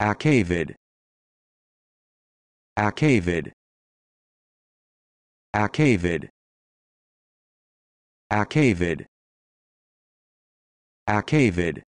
Achavid Achavid Achavid Achavid Achavid